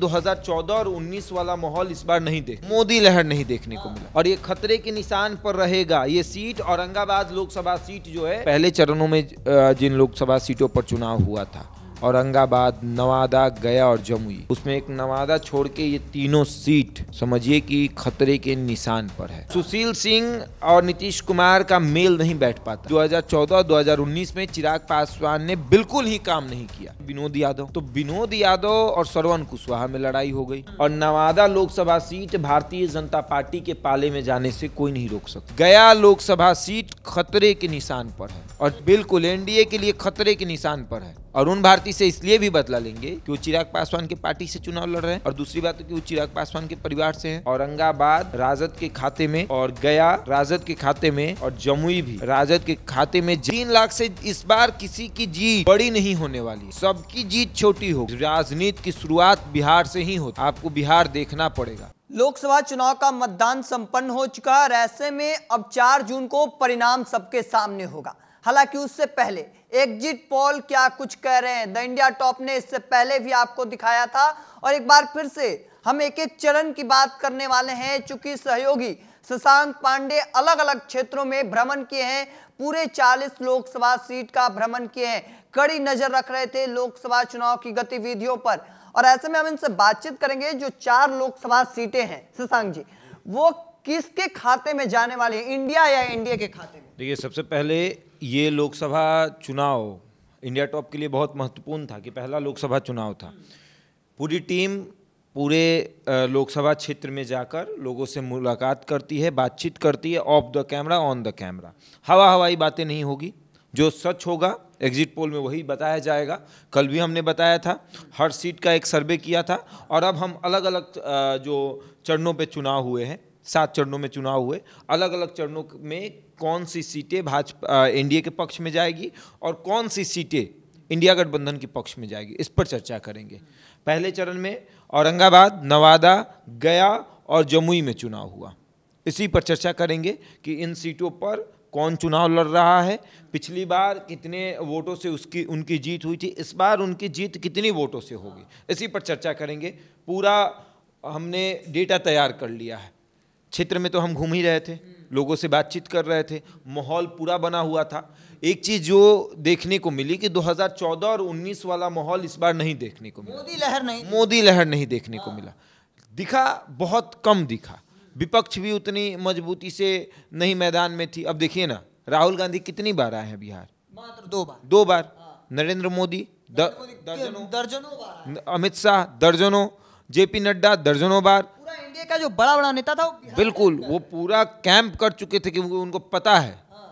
2014 और 19 वाला माहौल इस बार नहीं देख मोदी लहर नहीं देखने को मिला और ये खतरे के निशान पर रहेगा ये सीट औरंगाबाद लोकसभा सीट जो है पहले चरणों में जिन लोकसभा सीटों पर चुनाव हुआ था औरंगाबाद नवादा गया और जमुई उसमें एक नवादा छोड़ के ये तीनों सीट समझिए कि खतरे के निशान पर है सुशील सिंह और नीतीश कुमार का मेल नहीं बैठ पाता 2014-2019 में चिराग पासवान ने बिल्कुल ही काम नहीं किया विनोद यादव तो विनोद यादव और सरवन कुशवाहा में लड़ाई हो गई और नवादा लोकसभा सीट भारतीय जनता पार्टी के पाले में जाने से कोई नहीं रोक सकता गया लोकसभा सीट खतरे के निशान पर है और बिल्कुल एनडीए के लिए खतरे के निशान पर है अरुण भारती से इसलिए भी बदला लेंगे कि वो चिराग पासवान के पार्टी से चुनाव लड़ रहे हैं और दूसरी बात कि वो चिराग पासवान के परिवार से हैं औरंगाबाद राजद के खाते में और गया राजद के खाते में और जमुई भी राजद के खाते में तीन लाख से इस बार किसी की जीत बड़ी नहीं होने वाली सबकी जीत छोटी हो राजनीति की शुरुआत बिहार से ही हो आपको बिहार देखना पड़ेगा लोकसभा चुनाव का मतदान संपन्न हो चुका है और ऐसे में अब चार जून को परिणाम सबके सामने होगा हालांकि उससे पहले एग्जिट पोल क्या कुछ कह रहे हैं द इंडिया टॉप ने इससे पहले भी आपको दिखाया था और एक बार फिर से हम एक एक चरण की बात करने वाले हैं चूंकि सहयोगी शशांक पांडे अलग अलग क्षेत्रों में भ्रमण किए हैं पूरे 40 लोकसभा सीट का भ्रमण किए हैं कड़ी नजर रख रहे थे लोकसभा चुनाव की गतिविधियों पर और ऐसे में हम इनसे बातचीत करेंगे जो चार लोकसभा सीटें हैं शशांक जी वो किसके खाते में जाने वाले इंडिया या इंडिया के खाते में देखिए सबसे पहले ये लोकसभा चुनाव इंडिया टॉप के लिए बहुत महत्वपूर्ण था कि पहला लोकसभा चुनाव था पूरी टीम पूरे लोकसभा क्षेत्र में जाकर लोगों से मुलाकात करती है बातचीत करती है off the camera on the camera हवा हवाई बातें नहीं होगी जो सच होगा एग्जिट पोल में वही बताया जाएगा कल भी हमने बताया था हर सीट का एक सर्वे किया था और अब हम अलग अलग जो चरणों पे चुनाव हुए हैं सात चरणों में चुनाव हुए अलग अलग चरणों में कौन सी सीटें भाजपा एनडीए के पक्ष में जाएगी और कौन सी सीटें इंडिया गठबंधन के पक्ष में जाएगी इस पर चर्चा करेंगे पहले चरण में औरंगाबाद नवादा गया और जमुई में चुनाव हुआ इसी पर चर्चा करेंगे कि इन सीटों पर कौन चुनाव लड़ रहा है पिछली बार कितने वोटों से उसकी उनकी जीत हुई थी इस बार उनकी जीत कितनी वोटों से होगी इसी पर चर्चा करेंगे पूरा हमने डेटा तैयार कर लिया है क्षेत्र में तो हम घूम ही रहे थे हम्म। लोगों से बातचीत कर रहे थे माहौल पूरा बना हुआ था एक चीज जो देखने को मिली कि 2014 और 19 वाला माहौल इस बार नहीं देखने को मिला मोदी लहर नहीं मोदी लहर नहीं देखने को हाँ। मिला दिखा बहुत कम दिखा विपक्ष भी उतनी मजबूती से नहीं मैदान में थी अब देखिए ना राहुल गांधी कितनी बार आए हैं बिहार दो बार दो बार हाँ। नरेंद्र मोदी दर्जनों दर्जनों अमित शाह दर्जनों जेपी नड्डा दर्जनों बार पूरा इंडिया का जो बड़ा बड़ा नेता था वो बिल्कुल वो पूरा कैंप कर चुके थे क्योंकि उनको पता है हाँ।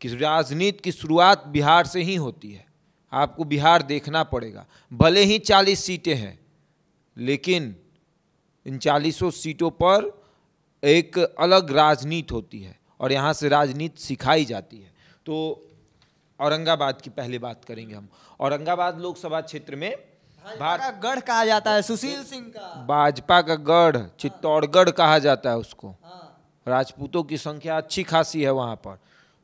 कि राजनीति की शुरुआत बिहार से ही होती है आपको बिहार देखना पड़ेगा भले ही चालीस सीटें हैं लेकिन इन चालीसों सीटों पर एक अलग राजनीति होती है और यहाँ से राजनीति सिखाई जाती है तो औरंगाबाद की पहले बात करेंगे हम औरंगाबाद लोकसभा क्षेत्र में भाजपा का गढ़ कहा जाता है सुशील सिंह का भाजपा का गढ़ चित्तौड़गढ़ कहा जाता है उसको हाँ। राजपूतों की संख्या अच्छी खासी है वहाँ पर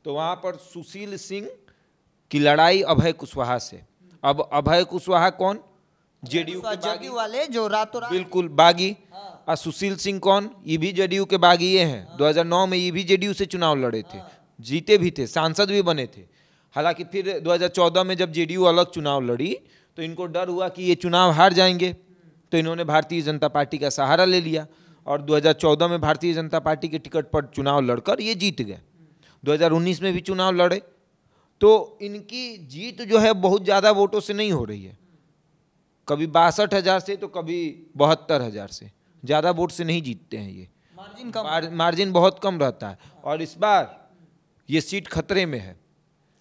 तो वहाँ पर सुशील सिंह की लड़ाई अभय कुशवाहा से अब अभय कुशवाहा कौन जेडीयू बागी वाले जो रातों रात बिल्कुल बागी और हाँ। सुशील सिंह कौन ये भी जेडीयू के बागी ये हैं 2009 हाँ। में ये भी जेडीयू से चुनाव लड़े थे जीते भी थे सांसद भी बने थे हालांकि फिर 2014 में जब जेडीयू अलग चुनाव लड़ी तो इनको डर हुआ कि ये चुनाव हार जाएंगे तो इन्होंने भारतीय जनता पार्टी का सहारा ले लिया और 2014 में भारतीय जनता पार्टी के टिकट पर चुनाव लड़कर ये जीत गए 2019 में भी चुनाव लड़े तो इनकी जीत जो है बहुत ज़्यादा वोटों से नहीं हो रही है कभी बासठ हज़ार से तो कभी बहत्तर हज़ार से ज़्यादा वोट से नहीं जीतते हैं ये मार्जिन कम मार, मार्जिन बहुत कम रहता है और इस बार ये सीट खतरे में है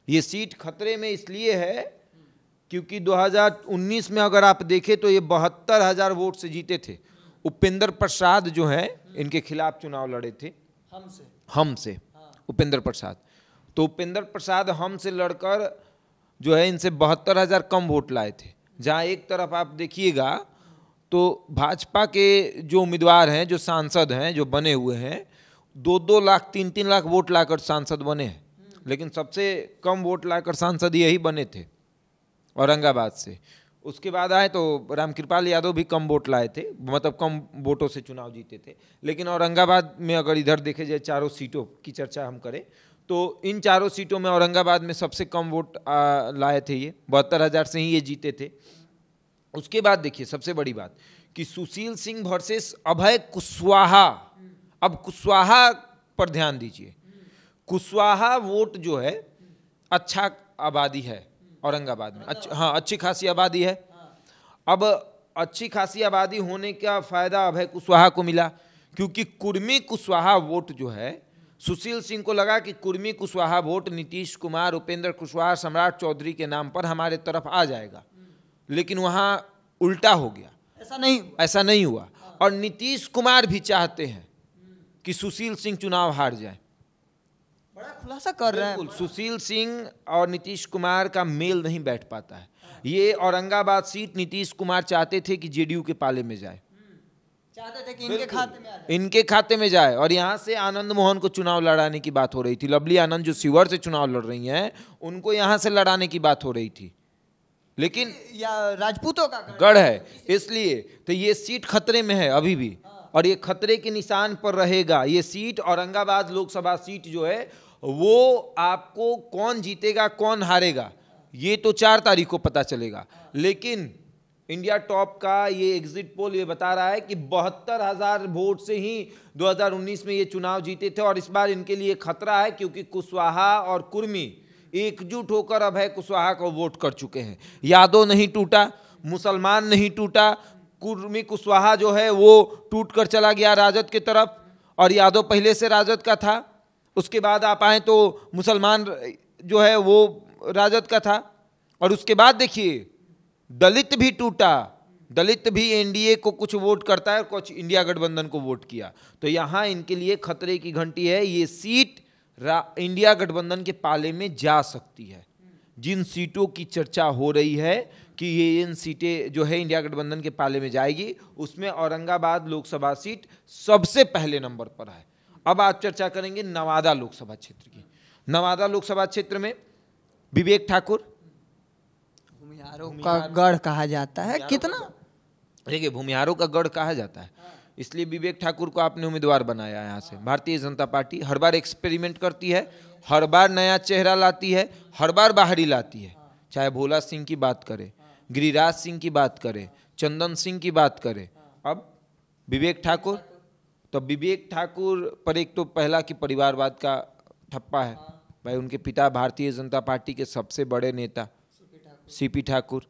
ये सीट खतरे में इसलिए है क्योंकि 2019 में अगर आप देखें तो ये बहत्तर हज़ार वोट से जीते थे उपेंद्र प्रसाद जो है इनके खिलाफ चुनाव लड़े थे हमसे हमसे हाँ। उपेंद्र प्रसाद तो उपेंद्र प्रसाद हमसे लड़कर जो है इनसे बहत्तर हज़ार कम वोट लाए थे जहाँ एक तरफ आप देखिएगा तो भाजपा के जो उम्मीदवार हैं जो सांसद हैं जो बने हुए हैं दो दो लाख तीन तीन लाख वोट लाकर सांसद बने हैं हम्म। लेकिन सबसे कम वोट लाकर सांसद यही बने थे औरंगाबाद से उसके बाद आए तो रामकृपाल यादव भी कम वोट लाए थे मतलब कम वोटों से चुनाव जीते थे लेकिन औरंगाबाद में अगर इधर देखे जाए चारों सीटों की चर्चा हम करें तो इन चारों सीटों में औरंगाबाद में सबसे कम वोट लाए थे ये बहत्तर हज़ार से ही ये जीते थे उसके बाद देखिए सबसे बड़ी बात कि सुशील सिंह वर्सेस अभय कुशवाहा अब कुशवाहा पर ध्यान दीजिए कुशवाहा वोट जो है अच्छा आबादी है औरंगाबाद में अच्छा हाँ अच्छी खासी आबादी है अब अच्छी खासी आबादी होने का फायदा अभय कुशवाहा को मिला क्योंकि कुर्मी कुशवाहा वोट जो है सुशील सिंह को लगा कि कुर्मी कुशवाहा वोट नीतीश कुमार उपेंद्र कुशवाहा सम्राट चौधरी के नाम पर हमारे तरफ आ जाएगा लेकिन वहाँ उल्टा हो गया ऐसा नहीं ऐसा नहीं हुआ और नीतीश कुमार भी चाहते हैं कि सुशील सिंह चुनाव हार जाए बड़ा खुलासा कर रहे हैं सुशील सिंह और नीतीश कुमार का मेल नहीं बैठ पाता है ये औरंगाबाद सीट नीतीश कुमार चाहते थे कि जेडीयू के पाले में जाए हम्म, चाहते थे कि इनके खाते में आ इनके खाते में जाए और यहाँ से आनंद मोहन को चुनाव लड़ाने की बात हो रही थी लवली आनंद जो सीवर से चुनाव लड़ रही हैं उनको यहाँ से लड़ाने की बात हो रही थी लेकिन या राजपूतों का गढ़ है इसलिए तो ये सीट खतरे में है अभी भी हाँ। और ये खतरे के निशान पर रहेगा ये सीट औरंगाबाद लोकसभा सीट जो है वो आपको कौन जीतेगा कौन हारेगा ये तो चार तारीख को पता चलेगा लेकिन इंडिया टॉप का ये एग्जिट पोल ये बता रहा है कि बहत्तर हज़ार वोट से ही 2019 में ये चुनाव जीते थे और इस बार इनके लिए खतरा है क्योंकि कुशवाहा और कुर्मी एकजुट होकर अभय कुशवाहा को वोट कर चुके हैं यादव नहीं टूटा मुसलमान नहीं टूटा कुर्मी कुशवाहा जो है वो टूट कर चला गया राजद की तरफ और यादव पहले से राजद का था उसके बाद आप आए तो मुसलमान जो है वो राजद का था और उसके बाद देखिए दलित भी टूटा दलित भी एनडीए को कुछ वोट करता है और कुछ इंडिया गठबंधन को वोट किया तो यहाँ इनके लिए खतरे की घंटी है ये सीट इंडिया गठबंधन के पाले में जा सकती है जिन सीटों की चर्चा हो रही है कि ये इन सीटें जो है इंडिया गठबंधन के पाले में जाएगी उसमें औरंगाबाद लोकसभा सीट सबसे पहले नंबर पर है अब आज चर्चा करेंगे नवादा लोकसभा क्षेत्र की नवादा लोकसभा क्षेत्र में विवेक ठाकुर का गढ़ कहा जाता है कितना देखिए भूमिहारों का गढ़ कहा जाता है इसलिए विवेक ठाकुर को आपने उम्मीदवार बनाया यहाँ से भारतीय जनता पार्टी हर बार एक्सपेरिमेंट करती है हर बार नया चेहरा लाती है हर बार बाहरी लाती है चाहे भोला सिंह की बात करें गिरिराज सिंह की बात करें चंदन सिंह की बात करें अब विवेक ठाकुर तो विवेक ठाकुर पर एक तो पहला कि परिवारवाद का ठप्पा है हाँ। भाई उनके पिता भारतीय जनता पार्टी के सबसे बड़े नेता सी पी ठाकुर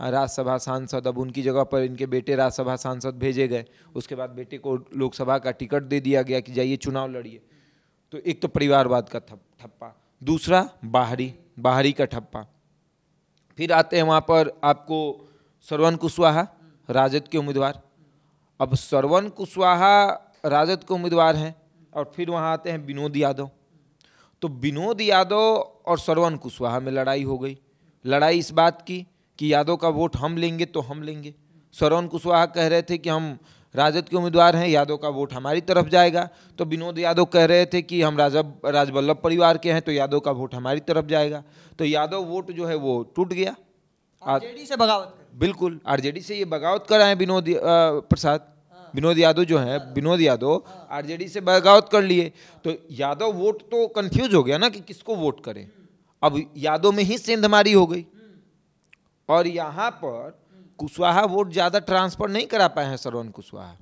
हाँ, राज्यसभा सांसद अब उनकी जगह पर इनके बेटे राज्यसभा सांसद भेजे गए उसके बाद बेटे को लोकसभा का टिकट दे दिया गया कि जाइए चुनाव लड़िए तो एक तो परिवारवाद का ठप्पा दूसरा बाहरी बाहरी का ठप्पा फिर आते हैं वहाँ पर आपको सरवन कुशवाहा हम्म। राजद के उम्मीदवार अब सरवन कुशवाहा राजद के उम्मीदवार हैं और फिर वहाँ आते हैं विनोद यादव तो विनोद यादव और सरवन कुशवाहा में लड़ाई हो गई लड़ाई इस बात की कि यादव का वोट हम लेंगे तो हम लेंगे सरवन कुशवाहा कह रहे थे कि हम राजद के उम्मीदवार हैं यादव का वोट हमारी तरफ जाएगा तो विनोद यादव कह रहे थे कि हम राजा राजवल्लभ परिवार के हैं तो यादव का वोट हमारी तरफ जाएगा तो यादव वोट जो है वो टूट गया आरजेडी से बगावत बिल्कुल आरजेडी से ये बगावत कराएं विनोद प्रसाद विनोद यादव जो है विनोद यादव आरजेडी से बगावत कर लिए तो यादव वोट तो कंफ्यूज हो गया ना कि किसको वोट करें अब यादव में ही सेंधमारी हो गई और यहाँ पर कुशवाहा वोट ज़्यादा ट्रांसफर नहीं करा पाए हैं सरवन कुशवाहा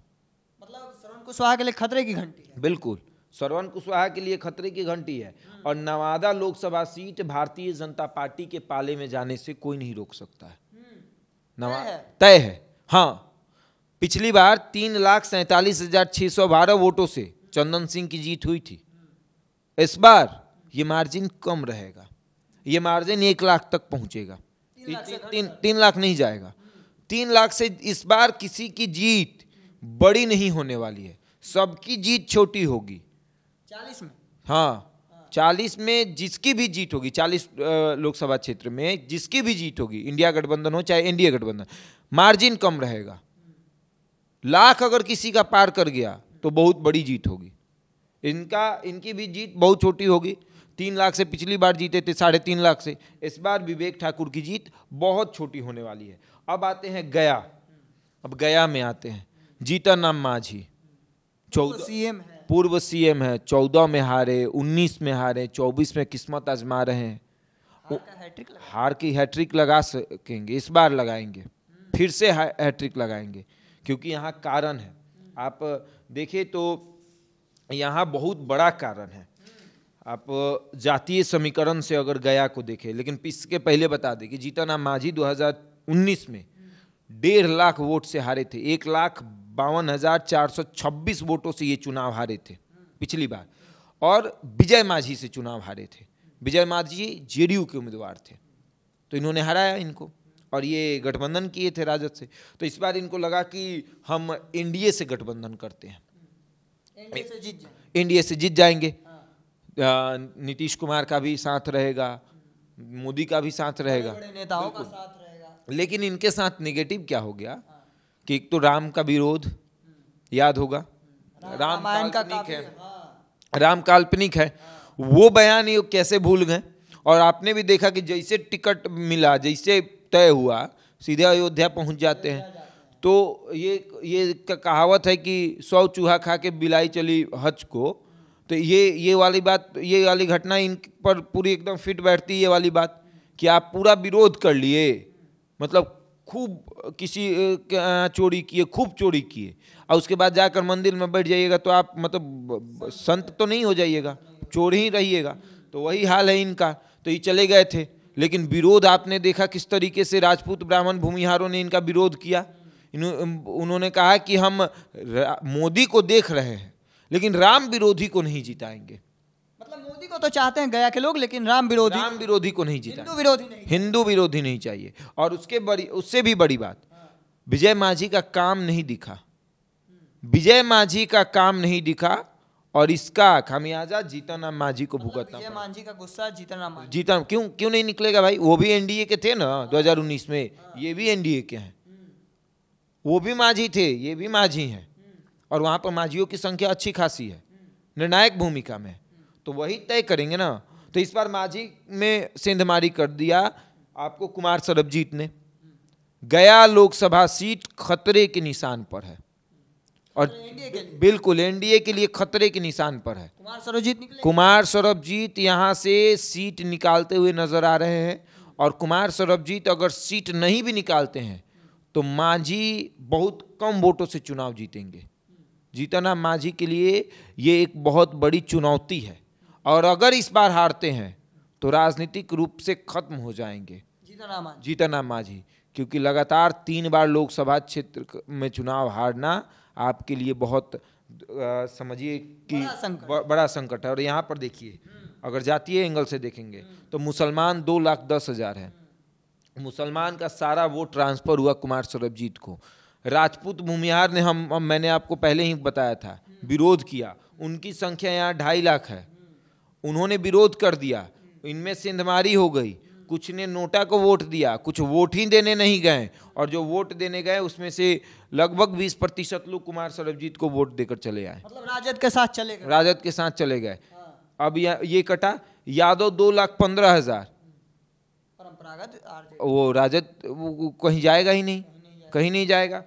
मतलब सरवन कुशवाहा के लिए खतरे की घंटी है बिल्कुल सरवन कुशवाहा के लिए खतरे की घंटी है और नवादा लोकसभा सीट भारतीय जनता पार्टी के पाले में जाने से कोई नहीं रोक सकता है हम्म, नवा तय है हाँ पिछली बार तीन लाख सैंतालीस हजार छः सौ बारह वोटों से चंदन सिंह की जीत हुई थी इस बार ये मार्जिन कम रहेगा ये मार्जिन एक लाख तक पहुंचेगा तीन लाख, तीन, तीन, तीन लाख नहीं जाएगा तीन लाख से इस बार किसी की जीत बड़ी नहीं होने वाली है सबकी जीत छोटी होगी चालीस में हाँ, हाँ। चालीस में जिसकी भी जीत होगी चालीस लोकसभा क्षेत्र में जिसकी भी जीत होगी इंडिया गठबंधन हो चाहे एनडीए गठबंधन मार्जिन कम रहेगा लाख अगर किसी का पार कर गया तो बहुत बड़ी जीत होगी इनका इनकी भी जीत बहुत छोटी होगी तीन लाख से पिछली बार जीते थे साढ़े तीन लाख से इस बार विवेक ठाकुर की जीत बहुत छोटी होने वाली है अब आते हैं गया अब गया में आते हैं जीता नाम माझी चौदह सी एम पूर्व सीएम है चौदह में हारे उन्नीस में हारे चौबीस में किस्मत आजमा रहे हैं हार की हैट्रिक लगा सकेंगे इस बार लगाएंगे हम्म। फिर से हैट्रिक लगाएंगे क्योंकि यहाँ कारण है आप देखें तो यहाँ बहुत बड़ा कारण है आप जातीय समीकरण से अगर गया को देखें लेकिन इसके पहले बता दें कि जीता नाम माझी 2019 में डेढ़ लाख वोट से हारे थे एक लाख बावन हज़ार चार सौ छब्बीस वोटों से ये चुनाव हारे थे पिछली बार और विजय माझी से चुनाव हारे थे विजय माझी जेडीयू के उम्मीदवार थे तो इन्होंने हराया इनको और ये गठबंधन किए थे राजद से तो इस बार इनको लगा कि हम एनडीए से गठबंधन करते हैं एनडीए से जीत जाएंगे हाँ। नीतीश कुमार का भी साथ रहेगा मोदी का भी साथ रहेगा नेताओं का साथ रहेगा लेकिन इनके साथ निगेटिव क्या हो गया हाँ। कि एक तो राम का विरोध याद होगा राम काल्पनिक है हाँ। राम काल्पनिक है वो बयान ये कैसे भूल गए और आपने भी देखा कि जैसे टिकट मिला जैसे तय हुआ सीधे अयोध्या पहुंच जाते हैं तो ये ये कहावत है कि सौ चूहा खा के बिलाई चली हज को तो ये ये वाली बात ये वाली घटना इन पर पूरी एकदम फिट बैठती है ये वाली बात कि आप पूरा विरोध कर लिए मतलब खूब किसी चोरी किए खूब चोरी किए और उसके बाद जाकर मंदिर में बैठ जाइएगा तो आप मतलब संत तो नहीं हो जाइएगा चोर ही रहिएगा तो वही हाल है इनका तो ये चले गए थे लेकिन विरोध आपने देखा किस तरीके से राजपूत ब्राह्मण भूमिहारों ने इनका विरोध किया उन्होंने कहा कि हम मोदी को देख रहे हैं लेकिन राम विरोधी को नहीं जिताएंगे मतलब मोदी को तो चाहते हैं गया के लोग लेकिन राम विरोधी राम विरोधी को नहीं जीता हिंदू विरोधी नहीं हिंदू विरोधी नहीं चाहिए और उसके बड़ी उससे भी बड़ी बात विजय माझी का काम नहीं दिखा विजय माझी का काम नहीं दिखा और इसका खामियाजा जीतन राम मांझी को मतलब भुगतना मांझी का गुस्सा जीतन राम जीतन क्यों क्यों नहीं निकलेगा भाई वो भी एनडीए के थे ना 2019 हाँ। में ये भी एनडीए के हैं वो भी माझी थे ये भी माझी हैं हम्म। और वहाँ पर माझियों की संख्या अच्छी खासी है निर्णायक भूमिका में हम्म। तो वही तय करेंगे ना तो इस बार माझी में सेंधमारी कर दिया आपको कुमार सरबजीत ने हम्म। गया लोकसभा सीट खतरे के निशान पर है और तो बिल्कुल एनडीए के लिए खतरे के निशान पर है कुमार सौरभजीत कुमार सौरभजीत यहाँ से सीट निकालते हुए नजर आ रहे हैं और कुमार सौरभजीत अगर सीट नहीं भी निकालते हैं तो मांझी बहुत कम वोटों से चुनाव जीतेंगे जीतना मांझी के लिए ये एक बहुत बड़ी चुनौती है और अगर इस बार हारते हैं तो राजनीतिक रूप से खत्म हो जाएंगे जीतना मांझी क्योंकि लगातार तीन बार लोकसभा क्षेत्र में चुनाव हारना आपके लिए बहुत समझिए कि बड़ा संकट।, बड़ा संकट है और यहाँ पर देखिए अगर जातीय एंगल से देखेंगे तो मुसलमान दो लाख दस हज़ार है मुसलमान का सारा वोट ट्रांसफ़र हुआ कुमार सौरभजीत को राजपूत भूमिहार ने हम मैंने आपको पहले ही बताया था विरोध किया उनकी संख्या यहाँ ढाई लाख है उन्होंने विरोध कर दिया इनमें सिंधमारी हो गई कुछ ने नोटा को वोट दिया कुछ वोट ही देने नहीं गए और जो वोट देने गए उसमें से लगभग 20 प्रतिशत लोग कुमार सरबजीत को वोट देकर चले आए मतलब राजद के साथ चले गए राजद के साथ चले गए हाँ। अब ये कटा यादव दो लाख पंद्रह हजार परंपरागत वो राजद वो कहीं जाएगा ही नहीं कहीं नहीं जाएगा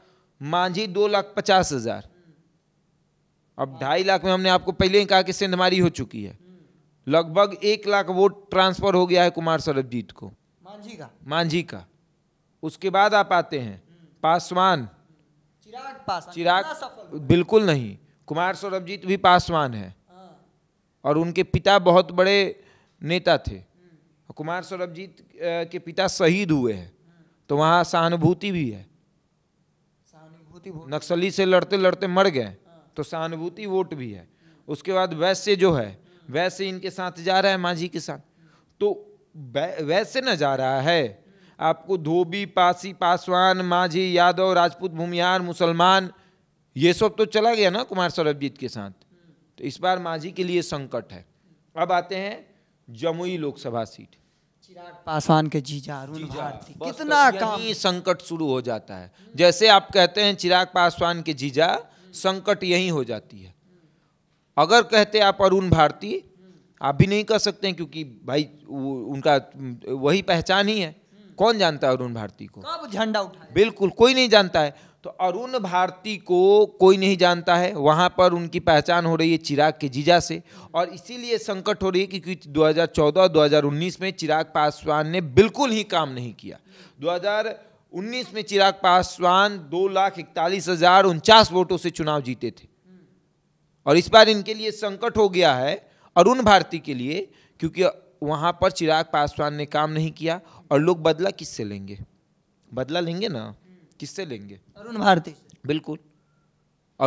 मांझी दो लाख पचास हजार अब हाँ। ढाई लाख में हमने आपको पहले ही कहा कि सिंध हमारी हो चुकी है लगभग एक लाख वोट ट्रांसफर हो गया है कुमार सरबजीत को मांझी का मांझी का उसके बाद आप आते हैं पासवान चिराग पासवान चिराग बिल्कुल नहीं कुमार सौरभजीत भी पासवान है हाँ। और उनके पिता बहुत बड़े नेता थे हम्म। कुमार सौरभजीत के पिता शहीद हुए हैं हम्म। तो वहाँ सहानुभूति भी है सहानुभूति नक्सली से लड़ते लड़ते मर गए हाँ। तो सहानुभूति वोट भी है उसके बाद वैश्य जो है वैसे इनके साथ जा रहा है मांझी के साथ तो वैसे न जा रहा है आपको धोबी पासी पासवान माझी यादव राजपूत भूमियार मुसलमान ये सब तो चला गया ना कुमार सौरभजीत के साथ तो इस बार माझी के लिए संकट है अब आते हैं जमुई लोकसभा सीट चिराग पासवान के जीजा अरुण भारती कितना तो काम संकट शुरू हो जाता है जैसे आप कहते हैं चिराग पासवान के जीजा संकट यही हो जाती है अगर कहते आप अरुण भारती आप भी नहीं कह सकते हैं क्योंकि भाई उनका वही पहचान ही है कौन जानता है अरुण भारती को कब झंडा उठा बिल्कुल कोई नहीं जानता है तो अरुण भारती को कोई नहीं जानता है वहाँ पर उनकी पहचान हो रही है चिराग के जीजा से और इसीलिए संकट हो रही है क्योंकि 2014-2019 में चिराग पासवान ने बिल्कुल ही काम नहीं किया 2019 में चिराग पासवान दो लाख इकतालीस हज़ार उनचास वोटों से चुनाव जीते थे और इस बार इनके लिए संकट हो गया है अरुण भारती के लिए क्योंकि वहाँ पर चिराग पासवान ने काम नहीं किया और लोग बदला किससे लेंगे बदला लेंगे ना किससे लेंगे अरुण भारती बिल्कुल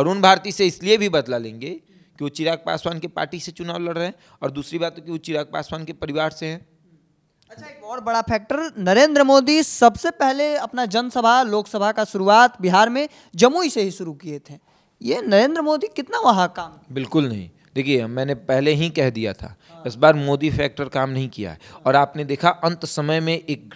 अरुण भारती से इसलिए भी बदला लेंगे कि वो चिराग पासवान के पार्टी से चुनाव लड़ रहे हैं और दूसरी बात तो कि वो चिराग पासवान के परिवार से हैं अच्छा एक और बड़ा फैक्टर नरेंद्र मोदी सबसे पहले अपना जनसभा लोकसभा का शुरुआत बिहार में जमुई से ही शुरू किए थे ये नरेंद्र मोदी कितना वहाँ काम बिल्कुल नहीं देखिए मैंने पहले ही कह दिया था इस बार मोदी फैक्टर काम नहीं किया है और आपने देखा अंत समय में एक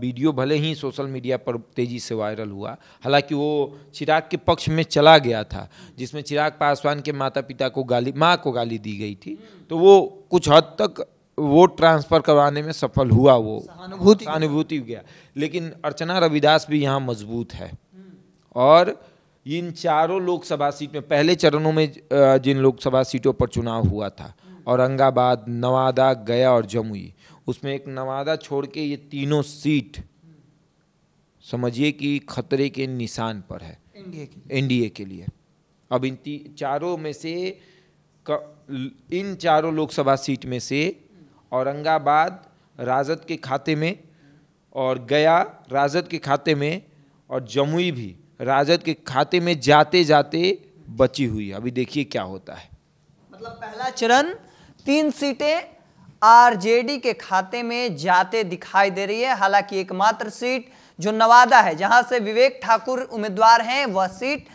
वीडियो भले ही सोशल मीडिया पर तेज़ी से वायरल हुआ हालांकि वो चिराग के पक्ष में चला गया था जिसमें चिराग पासवान के माता पिता को गाली माँ को गाली दी गई थी तो वो कुछ हद तक वोट ट्रांसफ़र करवाने में सफल हुआ वो सहानुभूति सहानुभूति गया लेकिन अर्चना रविदास भी यहाँ मजबूत है और इन चारों लोकसभा सीट में पहले चरणों में जिन लोकसभा सीटों पर चुनाव हुआ था औरंगाबाद नवादा गया और जमुई उसमें एक नवादा छोड़ के ये तीनों सीट समझिए कि खतरे के निशान पर है एनडीए के लिए अब इन चारों में से इन चारों लोकसभा सीट में से औरंगाबाद राजद के खाते में और गया राजद के खाते में और जमुई भी राजद के खाते में जाते जाते बची हुई अभी देखिए क्या होता है मतलब पहला चरण तीन सीटें आरजेडी के खाते में जाते दिखाई दे रही है हालांकि एकमात्र सीट जो नवादा है जहां से विवेक ठाकुर उम्मीदवार हैं वह सीट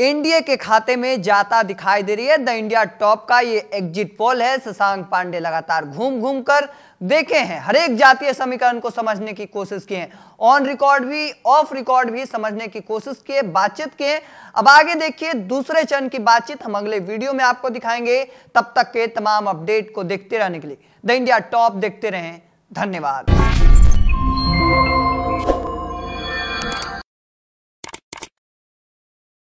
एनडीए के खाते में जाता दिखाई दे रही है द इंडिया टॉप का ये एग्जिट पोल है शशांक पांडे लगातार घूम घूम कर देखे हैं हरेक जातीय समीकरण को समझने की कोशिश किए ऑन रिकॉर्ड भी ऑफ रिकॉर्ड भी समझने की कोशिश किए बातचीत किए अब आगे देखिए दूसरे चरण की बातचीत हम अगले वीडियो में आपको दिखाएंगे तब तक के तमाम अपडेट को देखते रहने के लिए द इंडिया टॉप देखते रहें धन्यवाद